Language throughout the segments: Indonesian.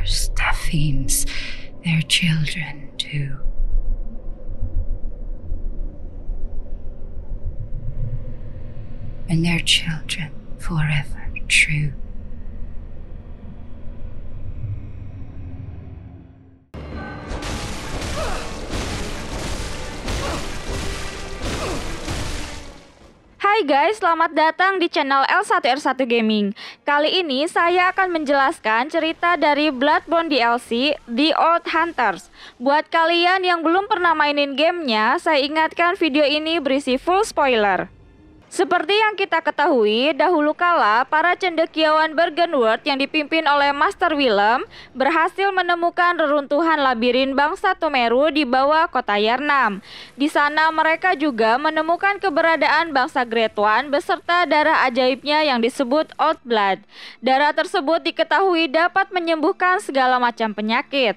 their staffings, their children too. And their children forever true Hai guys, selamat datang di channel L1R1 Gaming. Kali ini saya akan menjelaskan cerita dari Bloodborne DLC The Old Hunters. Buat kalian yang belum pernah mainin gamenya, saya ingatkan video ini berisi full spoiler. Seperti yang kita ketahui, dahulu kala para cendekiawan Bergenworth yang dipimpin oleh Master Willem berhasil menemukan reruntuhan labirin bangsa Tumeru di bawah kota Yarnam. Di sana mereka juga menemukan keberadaan bangsa Great One beserta darah ajaibnya yang disebut Old Blood. Darah tersebut diketahui dapat menyembuhkan segala macam penyakit.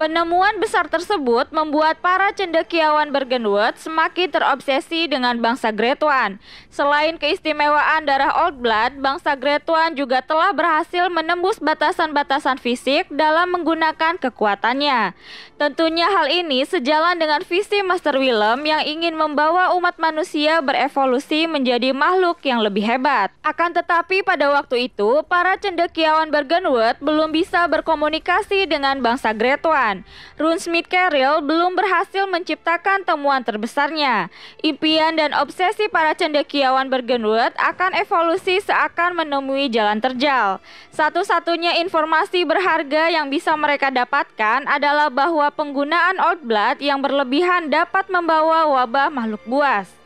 Penemuan besar tersebut membuat para cendekiawan bergenwood semakin terobsesi dengan bangsa Great One. Selain keistimewaan darah Old Blood, bangsa Great One juga telah berhasil menembus batasan-batasan fisik dalam menggunakan kekuatannya. Tentunya hal ini sejalan dengan visi Master Willem yang ingin membawa umat manusia berevolusi menjadi makhluk yang lebih hebat. Akan tetapi pada waktu itu, para cendekiawan bergenwood belum bisa berkomunikasi dengan bangsa Great One kehidupan. Rune Smith Carroll belum berhasil menciptakan temuan terbesarnya. Impian dan obsesi para cendekiawan bergenut akan evolusi seakan menemui jalan terjal. Satu-satunya informasi berharga yang bisa mereka dapatkan adalah bahwa penggunaan old blood yang berlebihan dapat membawa wabah makhluk buas.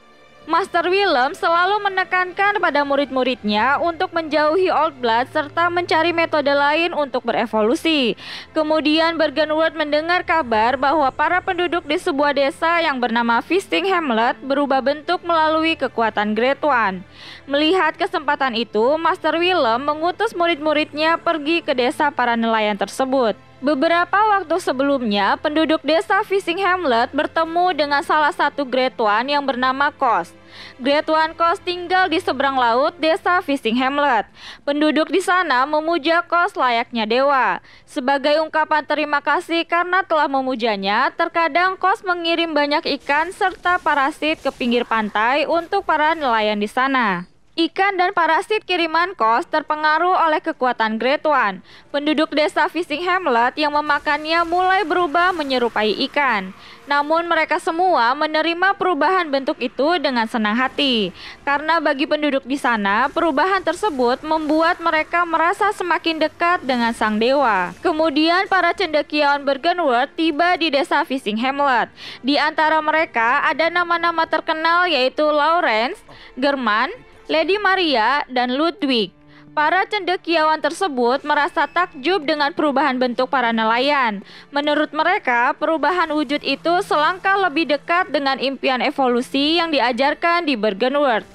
Master Willem selalu menekankan pada murid-muridnya untuk menjauhi Old Blood serta mencari metode lain untuk berevolusi. Kemudian Bergenwood mendengar kabar bahwa para penduduk di sebuah desa yang bernama Fisting Hamlet berubah bentuk melalui kekuatan Great One. Melihat kesempatan itu, Master Willem mengutus murid-muridnya pergi ke desa para nelayan tersebut. Beberapa waktu sebelumnya, penduduk desa Fishing Hamlet bertemu dengan salah satu Great One yang bernama Kos. Great One Kos tinggal di seberang laut desa Fishing Hamlet. Penduduk di sana memuja Kos layaknya dewa. Sebagai ungkapan terima kasih karena telah memujanya, terkadang Kos mengirim banyak ikan serta parasit ke pinggir pantai untuk para nelayan di sana. Ikan dan parasit kiriman kos terpengaruh oleh kekuatan Great One. Penduduk desa Fishing Hamlet yang memakannya mulai berubah menyerupai ikan. Namun mereka semua menerima perubahan bentuk itu dengan senang hati. Karena bagi penduduk di sana, perubahan tersebut membuat mereka merasa semakin dekat dengan sang dewa. Kemudian para cendekiawan Bergenworth tiba di desa Fishing Hamlet. Di antara mereka ada nama-nama terkenal yaitu Lawrence, German, Lady Maria dan Ludwig. Para cendekiawan tersebut merasa takjub dengan perubahan bentuk para nelayan. Menurut mereka, perubahan wujud itu selangkah lebih dekat dengan impian evolusi yang diajarkan di Bergenworth.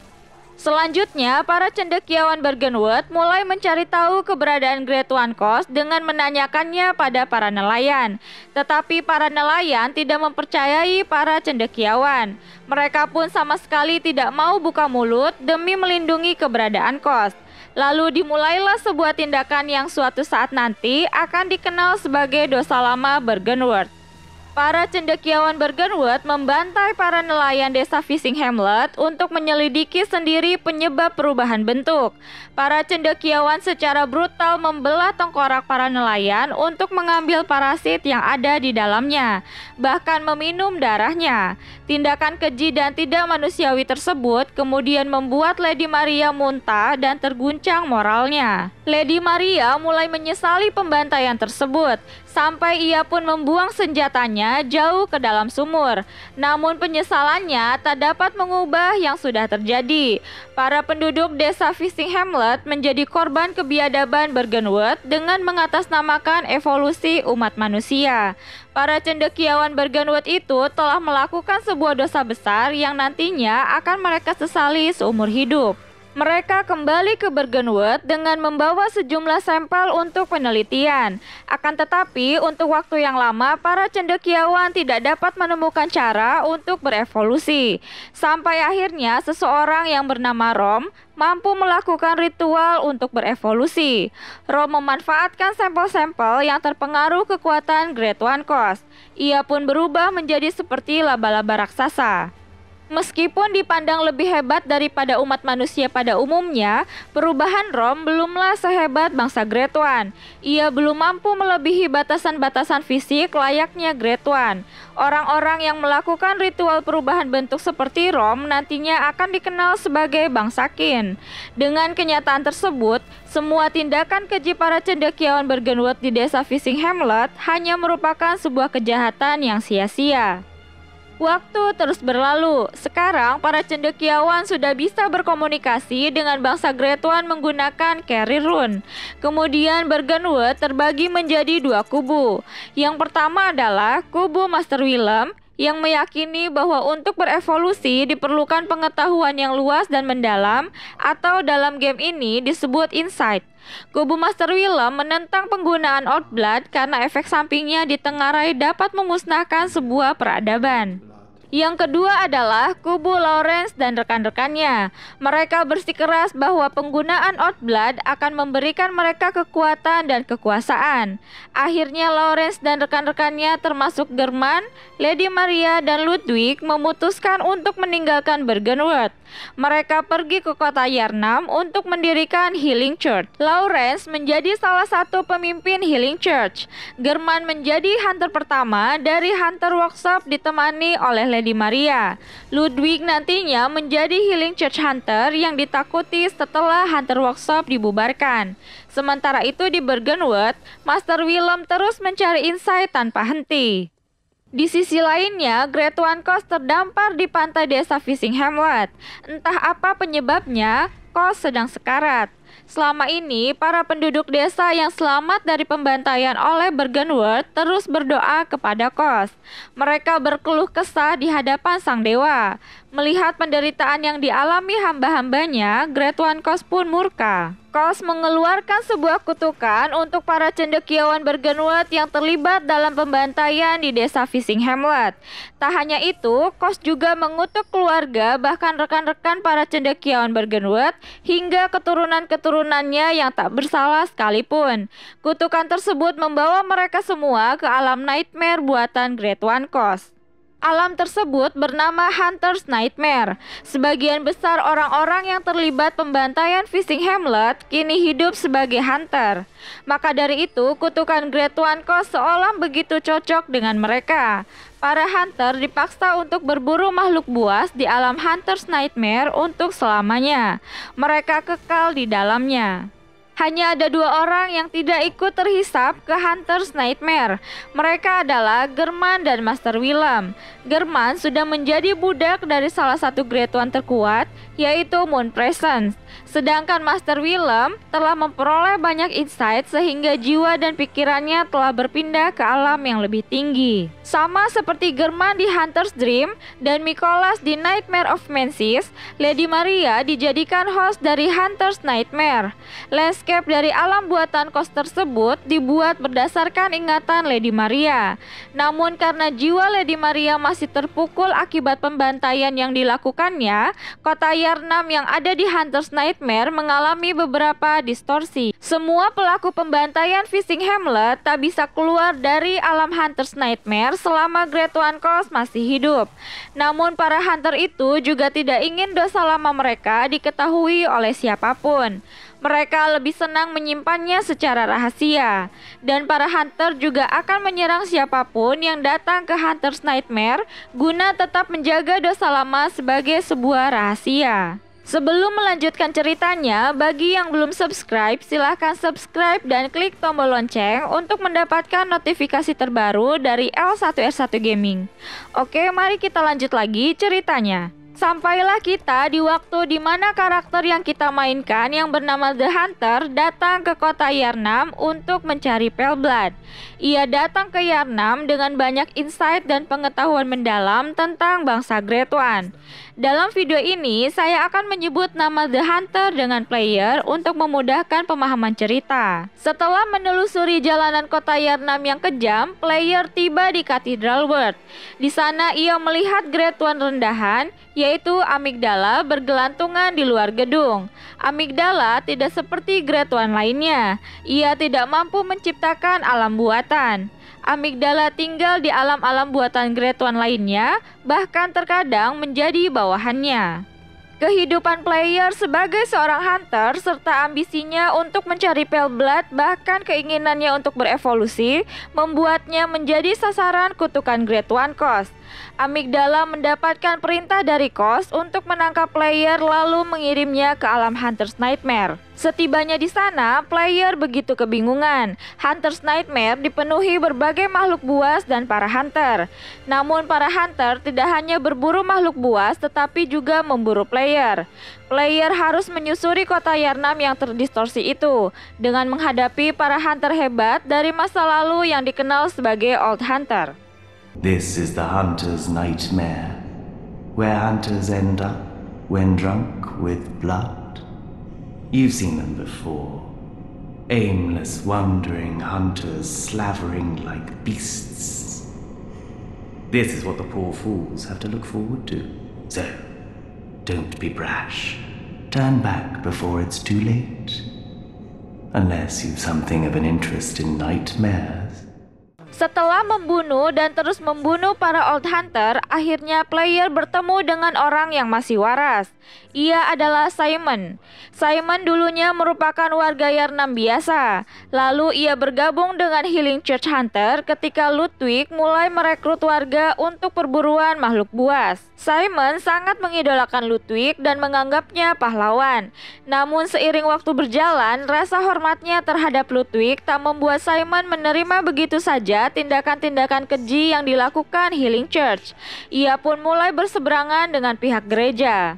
Selanjutnya, para cendekiawan Bergenwood mulai mencari tahu keberadaan Great One Coast dengan menanyakannya pada para nelayan. Tetapi para nelayan tidak mempercayai para cendekiawan. Mereka pun sama sekali tidak mau buka mulut demi melindungi keberadaan Coast. Lalu dimulailah sebuah tindakan yang suatu saat nanti akan dikenal sebagai dosa lama Bergenwood. Para cendekiawan Bergenwood membantai para nelayan desa Fishing Hamlet untuk menyelidiki sendiri penyebab perubahan bentuk. Para cendekiawan secara brutal membelah tengkorak para nelayan untuk mengambil parasit yang ada di dalamnya, bahkan meminum darahnya. Tindakan keji dan tidak manusiawi tersebut kemudian membuat Lady Maria muntah dan terguncang moralnya. Lady Maria mulai menyesali pembantaian tersebut sampai ia pun membuang senjatanya jauh ke dalam sumur. Namun penyesalannya tak dapat mengubah yang sudah terjadi. Para penduduk desa Fishing Hamlet menjadi korban kebiadaban Bergenwood dengan mengatasnamakan evolusi umat manusia. Para cendekiawan Bergenwood itu telah melakukan sebuah dosa besar yang nantinya akan mereka sesali seumur hidup. Mereka kembali ke Bergenwood dengan membawa sejumlah sampel untuk penelitian. Akan tetapi, untuk waktu yang lama, para cendekiawan tidak dapat menemukan cara untuk berevolusi. Sampai akhirnya, seseorang yang bernama Rom mampu melakukan ritual untuk berevolusi. Rom memanfaatkan sampel-sampel yang terpengaruh kekuatan Great One Coast. Ia pun berubah menjadi seperti laba-laba raksasa. Meskipun dipandang lebih hebat daripada umat manusia pada umumnya, perubahan Rom belumlah sehebat bangsa Great One. Ia belum mampu melebihi batasan-batasan fisik layaknya Great One. Orang-orang yang melakukan ritual perubahan bentuk seperti Rom nantinya akan dikenal sebagai bangsa Kin. Dengan kenyataan tersebut, semua tindakan keji para cendekiawan bergenuat di desa Fishing Hamlet hanya merupakan sebuah kejahatan yang sia-sia. Waktu terus berlalu. Sekarang para cendekiawan sudah bisa berkomunikasi dengan bangsa Great One menggunakan carrier rune. Kemudian Bergenwood terbagi menjadi dua kubu. Yang pertama adalah kubu Master Willem yang meyakini bahwa untuk berevolusi diperlukan pengetahuan yang luas dan mendalam atau dalam game ini disebut insight. Kubu Master Willem menentang penggunaan Old Blood karena efek sampingnya di ditengarai dapat memusnahkan sebuah peradaban. Yang kedua adalah kubu Lawrence dan rekan-rekannya. Mereka bersikeras bahwa penggunaan blood akan memberikan mereka kekuatan dan kekuasaan. Akhirnya Lawrence dan rekan-rekannya termasuk German, Lady Maria, dan Ludwig memutuskan untuk meninggalkan Bergenworth. Mereka pergi ke kota Yarnam untuk mendirikan Healing Church. Lawrence menjadi salah satu pemimpin Healing Church. German menjadi hunter pertama dari hunter workshop ditemani oleh Lady Lady Maria. Ludwig nantinya menjadi healing church hunter yang ditakuti setelah hunter workshop dibubarkan. Sementara itu di Bergenwood, Master Willem terus mencari insight tanpa henti. Di sisi lainnya, Great One Coast terdampar di pantai desa Fishing Hamlet. Entah apa penyebabnya, Coast sedang sekarat. Selama ini, para penduduk desa yang selamat dari pembantaian oleh Bergenward terus berdoa kepada Kos. Mereka berkeluh kesah di hadapan sang dewa. Melihat penderitaan yang dialami hamba-hambanya, Great One Kos pun murka. Kos mengeluarkan sebuah kutukan untuk para cendekiawan bergenwet yang terlibat dalam pembantaian di desa Fishing Hamlet. Tak hanya itu, Kos juga mengutuk keluarga bahkan rekan-rekan para cendekiawan bergenwet hingga keturunan-keturunannya yang tak bersalah sekalipun. Kutukan tersebut membawa mereka semua ke alam nightmare buatan Great One Kos alam tersebut bernama Hunter's Nightmare. Sebagian besar orang-orang yang terlibat pembantaian Fishing Hamlet kini hidup sebagai hunter. Maka dari itu, kutukan Great Wanko seolah begitu cocok dengan mereka. Para hunter dipaksa untuk berburu makhluk buas di alam Hunter's Nightmare untuk selamanya. Mereka kekal di dalamnya. Hanya ada dua orang yang tidak ikut terhisap ke Hunter's Nightmare. Mereka adalah German dan Master Willem. German sudah menjadi budak dari salah satu Great One terkuat, yaitu Moon Presence. Sedangkan Master Willem telah memperoleh banyak insight sehingga jiwa dan pikirannya telah berpindah ke alam yang lebih tinggi. Sama seperti German di Hunter's Dream dan Mikolas di Nightmare of Menses, Lady Maria dijadikan host dari Hunter's Nightmare. Let's landscape dari alam buatan kos tersebut dibuat berdasarkan ingatan Lady Maria. Namun karena jiwa Lady Maria masih terpukul akibat pembantaian yang dilakukannya, kota Yarnam yang ada di Hunter's Nightmare mengalami beberapa distorsi. Semua pelaku pembantaian Fishing Hamlet tak bisa keluar dari alam Hunter's Nightmare selama Great One Kos masih hidup. Namun para hunter itu juga tidak ingin dosa lama mereka diketahui oleh siapapun. Mereka lebih senang menyimpannya secara rahasia, dan para hunter juga akan menyerang siapapun yang datang ke Hunter's Nightmare guna tetap menjaga dosa lama sebagai sebuah rahasia. Sebelum melanjutkan ceritanya, bagi yang belum subscribe, silahkan subscribe dan klik tombol lonceng untuk mendapatkan notifikasi terbaru dari L1R1 Gaming. Oke, mari kita lanjut lagi ceritanya. Sampailah kita di waktu di mana karakter yang kita mainkan yang bernama The Hunter datang ke kota Yarnam untuk mencari Pelblad. Ia datang ke Yarnam dengan banyak insight dan pengetahuan mendalam tentang bangsa Great One. Dalam video ini, saya akan menyebut nama The Hunter dengan player untuk memudahkan pemahaman cerita. Setelah menelusuri jalanan kota Yarnam yang kejam, player tiba di Cathedral World. Di sana ia melihat Great One rendahan, yaitu Amigdala bergelantungan di luar gedung. Amigdala tidak seperti Great One lainnya. Ia tidak mampu menciptakan alam buatan. Amigdala tinggal di alam-alam buatan Great One lainnya, bahkan terkadang menjadi bawahannya. Kehidupan player sebagai seorang hunter serta ambisinya untuk mencari pale blood bahkan keinginannya untuk berevolusi membuatnya menjadi sasaran kutukan Great One Cost. Amigdala mendapatkan perintah dari Kos untuk menangkap player lalu mengirimnya ke alam Hunter's Nightmare. Setibanya di sana, player begitu kebingungan. Hunter's Nightmare dipenuhi berbagai makhluk buas dan para hunter. Namun para hunter tidak hanya berburu makhluk buas tetapi juga memburu player. Player harus menyusuri kota Yarnam yang terdistorsi itu dengan menghadapi para hunter hebat dari masa lalu yang dikenal sebagai Old Hunter. This is the hunter's nightmare, where hunters end up when drunk with blood. You've seen them before. Aimless, wandering hunters slavering like beasts. This is what the poor fools have to look forward to. So, don't be brash. Turn back before it's too late. Unless you've something of an interest in nightmares. Setelah membunuh dan terus membunuh para Old Hunter, akhirnya player bertemu dengan orang yang masih waras. Ia adalah Simon. Simon dulunya merupakan warga Yarnam biasa. Lalu ia bergabung dengan Healing Church Hunter ketika Ludwig mulai merekrut warga untuk perburuan makhluk buas. Simon sangat mengidolakan Ludwig dan menganggapnya pahlawan. Namun seiring waktu berjalan, rasa hormatnya terhadap Ludwig tak membuat Simon menerima begitu saja tindakan-tindakan keji yang dilakukan Healing Church. Ia pun mulai berseberangan dengan pihak gereja.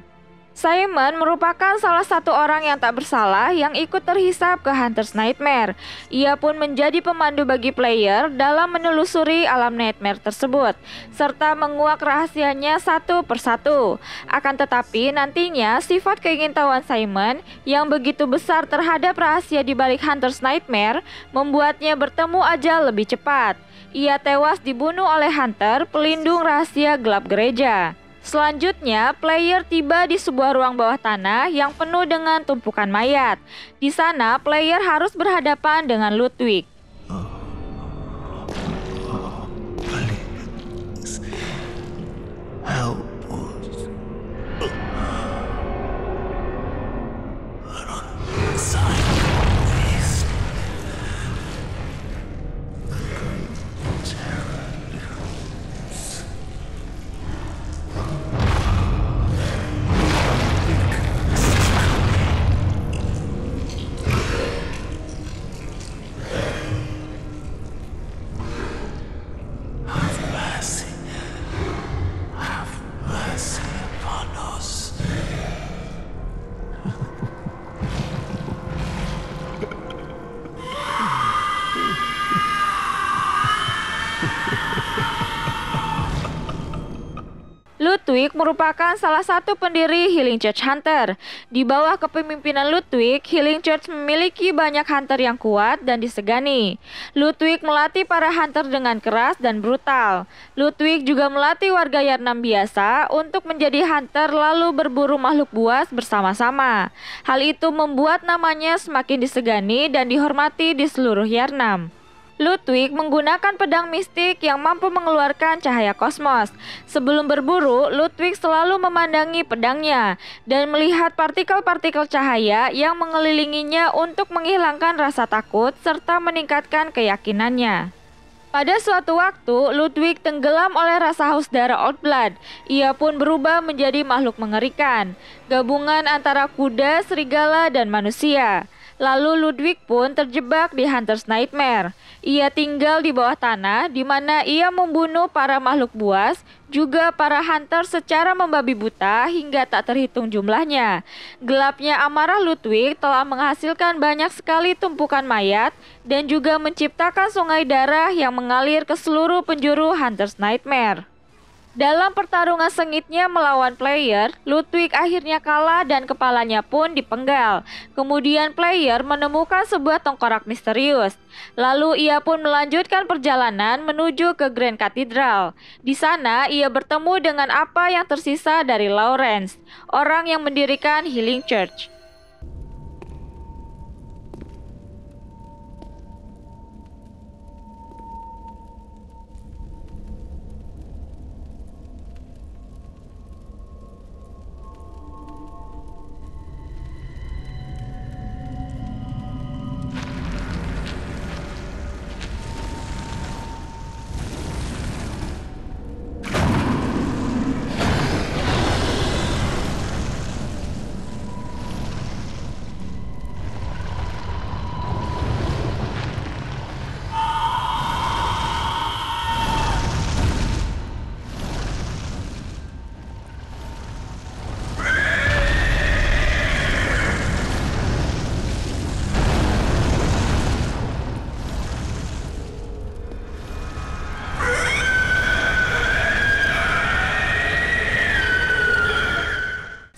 Simon merupakan salah satu orang yang tak bersalah yang ikut terhisap ke Hunter's Nightmare. Ia pun menjadi pemandu bagi player dalam menelusuri alam nightmare tersebut, serta menguak rahasianya satu persatu. Akan tetapi nantinya sifat keingintahuan Simon yang begitu besar terhadap rahasia di balik Hunter's Nightmare membuatnya bertemu aja lebih cepat. Ia tewas dibunuh oleh Hunter, pelindung rahasia gelap gereja. Selanjutnya, player tiba di sebuah ruang bawah tanah yang penuh dengan tumpukan mayat. Di sana, player harus berhadapan dengan Ludwig. Ludwig merupakan salah satu pendiri Healing Church Hunter. Di bawah kepemimpinan Ludwig, Healing Church memiliki banyak hunter yang kuat dan disegani. Ludwig melatih para hunter dengan keras dan brutal. Ludwig juga melatih warga Yarnam biasa untuk menjadi hunter lalu berburu makhluk buas bersama-sama. Hal itu membuat namanya semakin disegani dan dihormati di seluruh Yarnam. Ludwig menggunakan pedang mistik yang mampu mengeluarkan cahaya kosmos. Sebelum berburu, Ludwig selalu memandangi pedangnya dan melihat partikel-partikel cahaya yang mengelilinginya untuk menghilangkan rasa takut serta meningkatkan keyakinannya. Pada suatu waktu, Ludwig tenggelam oleh rasa haus darah Old Blood. Ia pun berubah menjadi makhluk mengerikan, gabungan antara kuda, serigala, dan manusia. Lalu Ludwig pun terjebak di Hunter's Nightmare. Ia tinggal di bawah tanah di mana ia membunuh para makhluk buas, juga para hunter secara membabi buta hingga tak terhitung jumlahnya. Gelapnya amarah Ludwig telah menghasilkan banyak sekali tumpukan mayat dan juga menciptakan sungai darah yang mengalir ke seluruh penjuru Hunter's Nightmare. Dalam pertarungan sengitnya melawan player, Ludwig akhirnya kalah dan kepalanya pun dipenggal. Kemudian player menemukan sebuah tongkorak misterius. Lalu ia pun melanjutkan perjalanan menuju ke Grand Cathedral. Di sana ia bertemu dengan apa yang tersisa dari Lawrence, orang yang mendirikan Healing Church.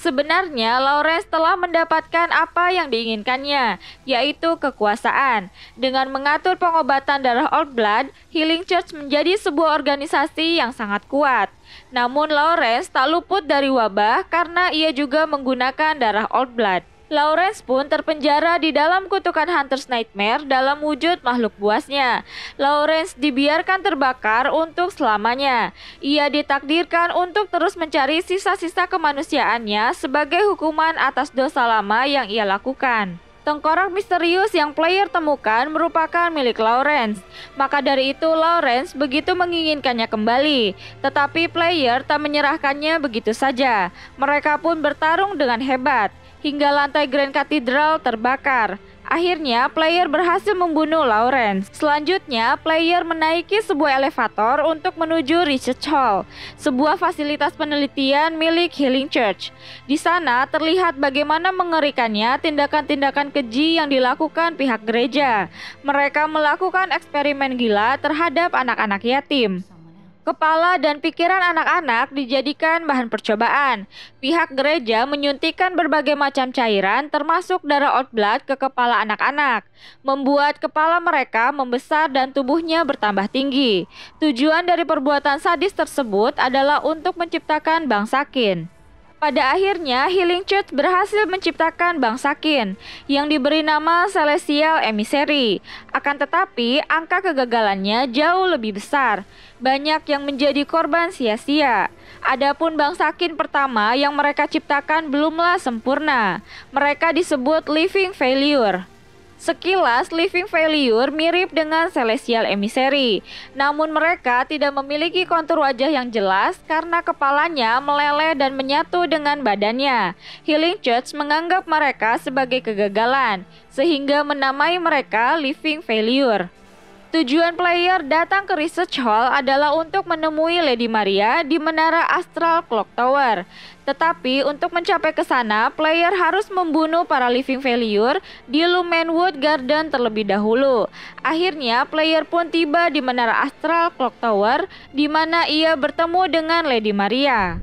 Sebenarnya Laures telah mendapatkan apa yang diinginkannya, yaitu kekuasaan. Dengan mengatur pengobatan darah Old Blood, Healing Church menjadi sebuah organisasi yang sangat kuat. Namun Lawrence tak luput dari wabah karena ia juga menggunakan darah Old Blood. Lawrence pun terpenjara di dalam kutukan Hunter's Nightmare dalam wujud makhluk buasnya. Lawrence dibiarkan terbakar untuk selamanya. Ia ditakdirkan untuk terus mencari sisa-sisa kemanusiaannya sebagai hukuman atas dosa lama yang ia lakukan. Tengkorak misterius yang player temukan merupakan milik Lawrence. Maka dari itu Lawrence begitu menginginkannya kembali. Tetapi player tak menyerahkannya begitu saja. Mereka pun bertarung dengan hebat hingga lantai Grand Cathedral terbakar. Akhirnya, player berhasil membunuh Lawrence. Selanjutnya, player menaiki sebuah elevator untuk menuju Research Hall, sebuah fasilitas penelitian milik Healing Church. Di sana terlihat bagaimana mengerikannya tindakan-tindakan keji yang dilakukan pihak gereja. Mereka melakukan eksperimen gila terhadap anak-anak yatim. Kepala dan pikiran anak-anak dijadikan bahan percobaan. Pihak gereja menyuntikan berbagai macam cairan termasuk darah blood ke kepala anak-anak, membuat kepala mereka membesar dan tubuhnya bertambah tinggi. Tujuan dari perbuatan sadis tersebut adalah untuk menciptakan bangsakin. Pada akhirnya, Healing Church berhasil menciptakan bangsa Kin yang diberi nama Celestial Emissary. Akan tetapi, angka kegagalannya jauh lebih besar. Banyak yang menjadi korban sia-sia. Adapun bangsa Kin pertama yang mereka ciptakan belumlah sempurna. Mereka disebut living failure. Sekilas living failure mirip dengan celestial emissary, namun mereka tidak memiliki kontur wajah yang jelas karena kepalanya meleleh dan menyatu dengan badannya. Healing Church menganggap mereka sebagai kegagalan, sehingga menamai mereka living failure. Tujuan player datang ke Research Hall adalah untuk menemui Lady Maria di Menara Astral Clock Tower. Tetapi untuk mencapai ke sana, player harus membunuh para Living Failure di Lumenwood Garden terlebih dahulu. Akhirnya, player pun tiba di Menara Astral Clock Tower di mana ia bertemu dengan Lady Maria.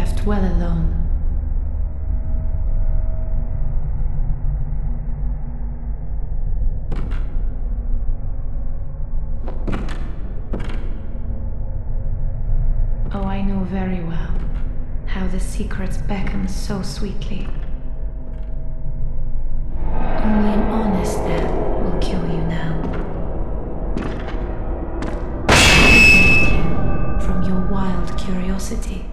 left well alone. Oh, I know very well how the secrets beckon so sweetly. Only an honest death will kill you now. From your wild curiosity.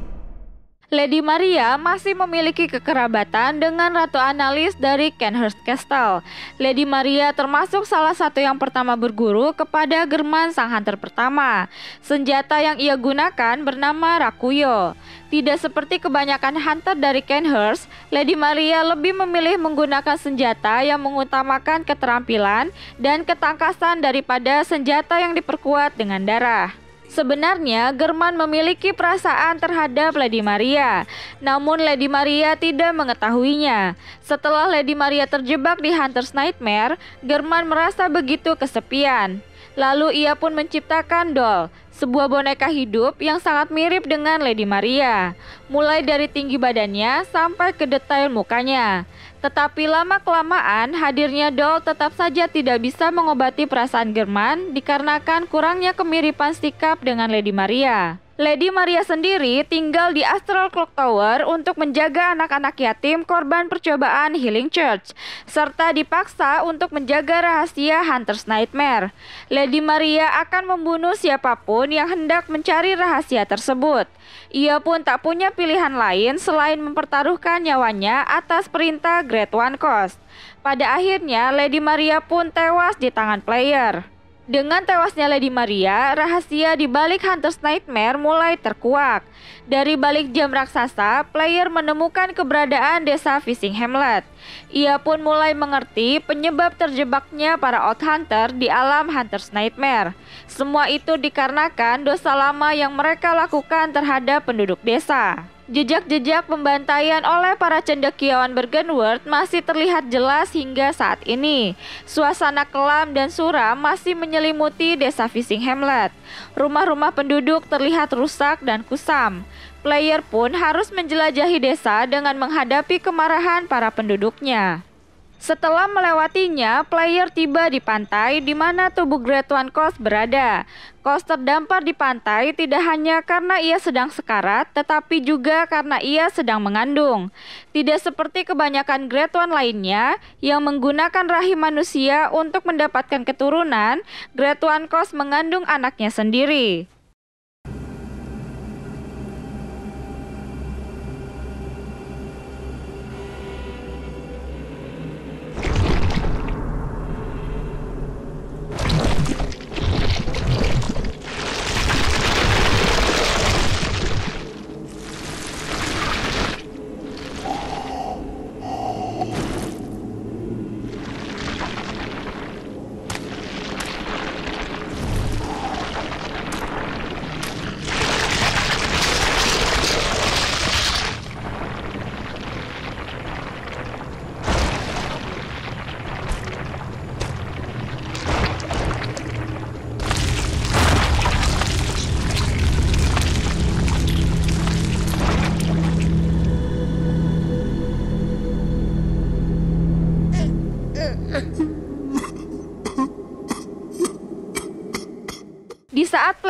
Lady Maria masih memiliki kekerabatan dengan Ratu Analis dari Kenhurst Castle. Lady Maria termasuk salah satu yang pertama berguru kepada German Sang Hunter pertama. Senjata yang ia gunakan bernama Rakuyo. Tidak seperti kebanyakan hunter dari Kenhurst, Lady Maria lebih memilih menggunakan senjata yang mengutamakan keterampilan dan ketangkasan daripada senjata yang diperkuat dengan darah. Sebenarnya German memiliki perasaan terhadap Lady Maria, namun Lady Maria tidak mengetahuinya. Setelah Lady Maria terjebak di Hunter's Nightmare, German merasa begitu kesepian. Lalu ia pun menciptakan doll, sebuah boneka hidup yang sangat mirip dengan Lady Maria, mulai dari tinggi badannya sampai ke detail mukanya. Tetapi lama-kelamaan hadirnya Dol tetap saja tidak bisa mengobati perasaan German dikarenakan kurangnya kemiripan sikap dengan Lady Maria. Lady Maria sendiri tinggal di Astral Clock Tower untuk menjaga anak-anak yatim korban percobaan Healing Church, serta dipaksa untuk menjaga rahasia Hunter's Nightmare. Lady Maria akan membunuh siapapun yang hendak mencari rahasia tersebut. Ia pun tak punya pilihan lain selain mempertaruhkan nyawanya atas perintah Great One Cost. Pada akhirnya, Lady Maria pun tewas di tangan player. Dengan tewasnya Lady Maria, rahasia di balik Hunter's Nightmare mulai terkuak. Dari balik jam raksasa, player menemukan keberadaan desa Fishing Hamlet. Ia pun mulai mengerti penyebab terjebaknya para Odd Hunter di alam Hunter's Nightmare. Semua itu dikarenakan dosa lama yang mereka lakukan terhadap penduduk desa. Jejak-jejak pembantaian oleh para cendekiawan Bergenworth masih terlihat jelas hingga saat ini. Suasana kelam dan suram masih menyelimuti desa Fishing Hamlet. Rumah-rumah penduduk terlihat rusak dan kusam. Player pun harus menjelajahi desa dengan menghadapi kemarahan para penduduknya. Setelah melewatinya, player tiba di pantai di mana tubuh Great One Coast berada. Coast terdampar di pantai tidak hanya karena ia sedang sekarat, tetapi juga karena ia sedang mengandung. Tidak seperti kebanyakan Great One lainnya yang menggunakan rahim manusia untuk mendapatkan keturunan, Great One Coast mengandung anaknya sendiri.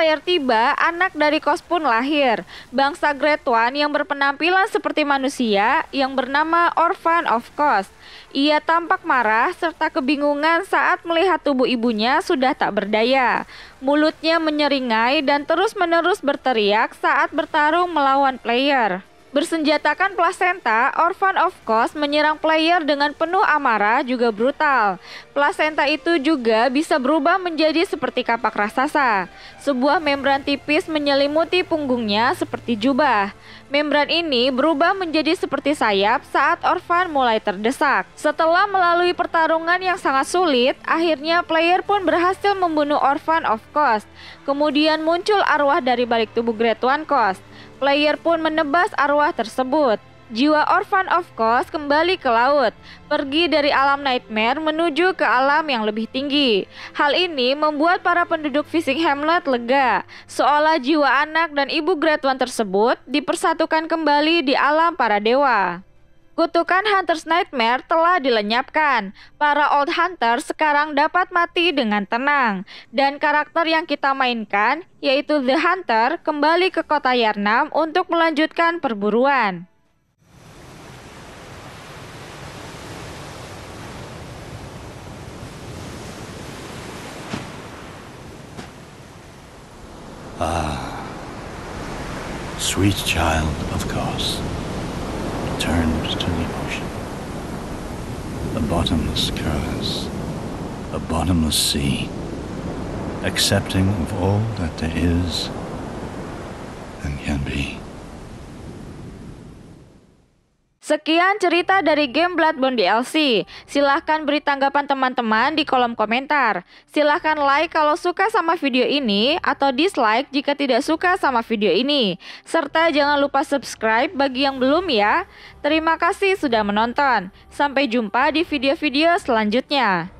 layar tiba, anak dari kos pun lahir. Bangsa Great One yang berpenampilan seperti manusia yang bernama Orphan of Kos. Ia tampak marah serta kebingungan saat melihat tubuh ibunya sudah tak berdaya. Mulutnya menyeringai dan terus-menerus berteriak saat bertarung melawan player. Bersenjatakan plasenta, Orphan of Course menyerang player dengan penuh amarah juga brutal. Plasenta itu juga bisa berubah menjadi seperti kapak raksasa. Sebuah membran tipis menyelimuti punggungnya seperti jubah. Membran ini berubah menjadi seperti sayap saat Orphan mulai terdesak. Setelah melalui pertarungan yang sangat sulit, akhirnya player pun berhasil membunuh Orphan of Course. Kemudian muncul arwah dari balik tubuh Great One Cost. Player pun menebas arwah tersebut. Jiwa Orphan of Course kembali ke laut, pergi dari alam nightmare menuju ke alam yang lebih tinggi. Hal ini membuat para penduduk Fishing Hamlet lega, seolah jiwa anak dan ibu Great One tersebut dipersatukan kembali di alam para dewa. Kutukan Hunter's Nightmare telah dilenyapkan. Para Old Hunter sekarang dapat mati dengan tenang. Dan karakter yang kita mainkan, yaitu The Hunter, kembali ke kota Yarnam untuk melanjutkan perburuan. Ah, sweet child of course. turned to the ocean. A bottomless curse, a bottomless sea, accepting of all that there is and can be. Sekian cerita dari game Bloodborne DLC. Silahkan beri tanggapan teman-teman di kolom komentar. Silahkan like kalau suka sama video ini atau dislike jika tidak suka sama video ini. Serta jangan lupa subscribe bagi yang belum ya. Terima kasih sudah menonton. Sampai jumpa di video-video selanjutnya.